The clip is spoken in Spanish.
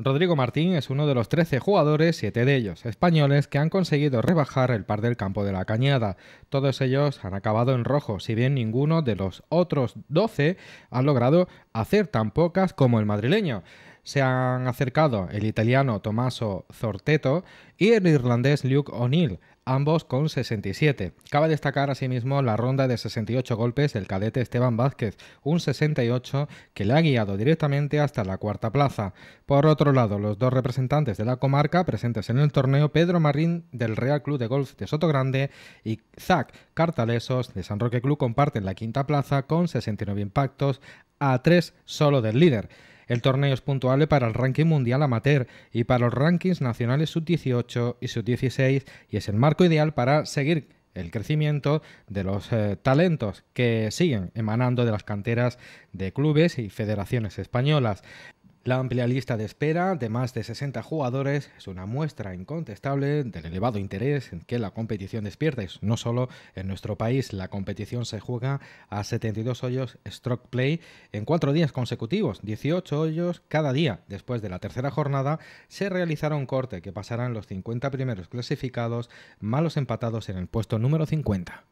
Rodrigo Martín es uno de los 13 jugadores, 7 de ellos españoles, que han conseguido rebajar el par del campo de la cañada. Todos ellos han acabado en rojo, si bien ninguno de los otros 12 ha logrado hacer tan pocas como el madrileño se han acercado el italiano Tommaso Zorteto y el irlandés Luke O'Neill, ambos con 67. Cabe destacar asimismo la ronda de 68 golpes del cadete Esteban Vázquez, un 68 que le ha guiado directamente hasta la cuarta plaza. Por otro lado, los dos representantes de la comarca presentes en el torneo, Pedro Marín del Real Club de Golf de Sotogrande y Zach Cartalesos de San Roque Club comparten la quinta plaza con 69 impactos a 3 solo del líder. El torneo es puntuable para el ranking mundial amateur y para los rankings nacionales sub-18 y sub-16 y es el marco ideal para seguir el crecimiento de los eh, talentos que siguen emanando de las canteras de clubes y federaciones españolas. La amplia lista de espera de más de 60 jugadores es una muestra incontestable del elevado interés en que la competición despierta. no solo en nuestro país, la competición se juega a 72 hoyos stroke play en cuatro días consecutivos, 18 hoyos cada día. Después de la tercera jornada se realizará un corte que pasarán los 50 primeros clasificados, malos empatados en el puesto número 50.